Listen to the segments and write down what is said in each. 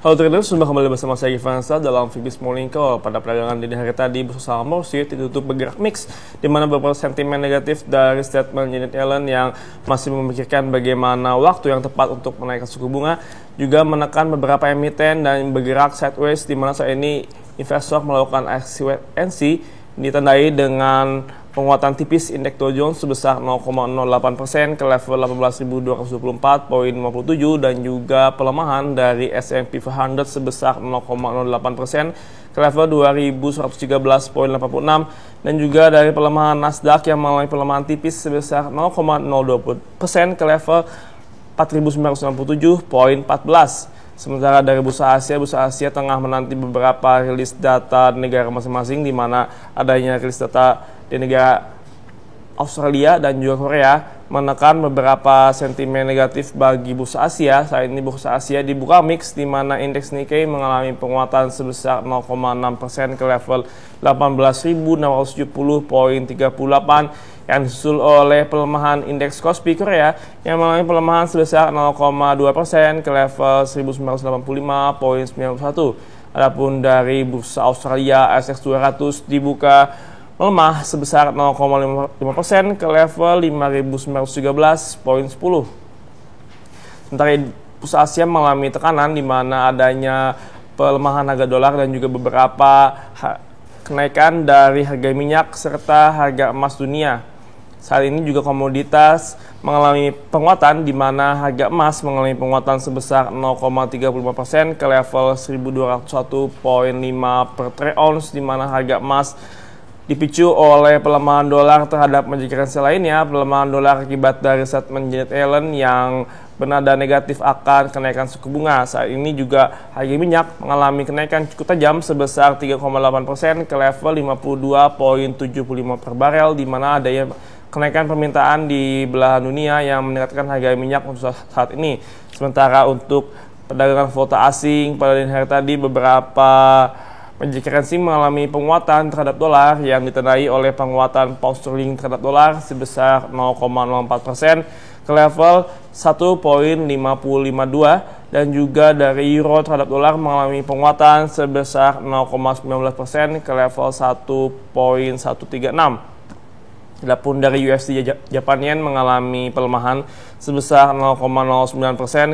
Halo traders, sudah kembali bersama saya Ivan dalam Fibis Morning Call. Pada perdagangan dini hari tadi, bursa saham Wall ditutup bergerak mix, di mana beberapa sentimen negatif dari statement Janet Yellen yang masih memikirkan bagaimana waktu yang tepat untuk menaikkan suku bunga, juga menekan beberapa emiten dan bergerak sideways, di mana saat ini investor melakukan aksi wait and see, ditandai dengan penguatan tipis indeks Dow Jones sebesar 0,08% persen ke level poin 18.224.57 dan juga pelemahan dari S&P 500 sebesar 0,08% persen ke level poin 2113.86 dan juga dari pelemahan Nasdaq yang mengalami pelemahan tipis sebesar 0,02 persen ke level poin 4997.14. Sementara dari Bursa Asia, Bursa Asia tengah menanti beberapa rilis data negara masing-masing di mana adanya rilis data di negara Australia dan juga Korea menekan beberapa sentimen negatif bagi bursa Asia. Saat ini bursa Asia dibuka mix di mana indeks Nikkei mengalami penguatan sebesar 0,6% ke level 18.670.38 yang disusul oleh pelemahan indeks Kospi Korea yang mengalami pelemahan sebesar 0,2% ke level 1985.91. Adapun dari bursa Australia, ASX 200 dibuka melemah sebesar 0,5% ke level 5.913.10. Sementara Bursa Asia mengalami tekanan di mana adanya pelemahan harga dolar dan juga beberapa kenaikan dari harga minyak serta harga emas dunia. Saat ini juga komoditas mengalami penguatan di mana harga emas mengalami penguatan sebesar 0,35% ke level 1201.5 per troy ounce di mana harga emas dipicu oleh pelemahan dolar terhadap major currency lainnya, pelemahan dolar akibat dari statement Janet Yellen yang benada negatif akan kenaikan suku bunga. Saat ini juga harga minyak mengalami kenaikan cukup tajam sebesar 3,8% ke level 52.75 per barel di mana adanya kenaikan permintaan di belahan dunia yang meningkatkan harga minyak untuk saat ini. Sementara untuk perdagangan valuta asing pada hari tadi beberapa Magic currency mengalami penguatan terhadap dolar yang ditandai oleh penguatan pound sterling terhadap dolar sebesar 0,04% ke level 1.552 dan juga dari euro terhadap dolar mengalami penguatan sebesar 0,19% persen ke level 1.136. Adapun dari USD Japan Yen mengalami pelemahan sebesar 0,09%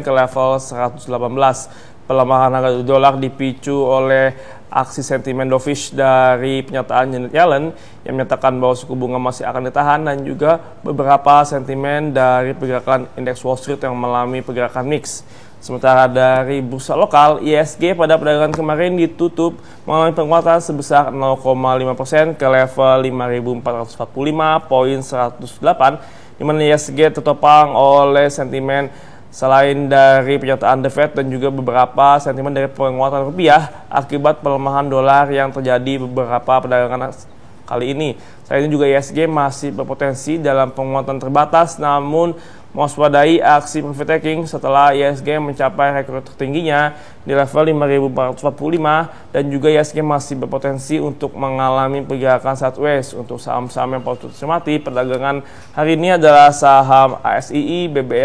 ke level 118. Pelemahan harga dolar dipicu oleh aksi sentimen dovish dari pernyataan Janet Yellen yang menyatakan bahwa suku bunga masih akan ditahan dan juga beberapa sentimen dari pergerakan indeks Wall Street yang mengalami pergerakan mix. Sementara dari bursa lokal, ISG pada perdagangan kemarin ditutup mengalami penguatan sebesar 0,5% ke level 5.445 poin 108. di mana ISG tertopang oleh sentimen Selain dari pernyataan The Fed dan juga beberapa sentimen dari penguatan rupiah akibat pelemahan dolar yang terjadi beberapa perdagangan kali ini. Selain itu juga ISG masih berpotensi dalam penguatan terbatas namun mewaspadai aksi profit taking setelah ISG mencapai rekor tertingginya di level 5.445 dan juga ISG masih berpotensi untuk mengalami pergerakan sideways untuk saham-saham yang patut dicermati perdagangan hari ini adalah saham ASII, BBRI,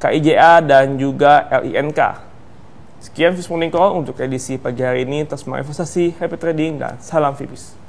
KIJA, dan juga LINK. Sekian Fipis Morning Call untuk edisi pagi hari ini. Terus investasi, happy trading, dan salam fibis.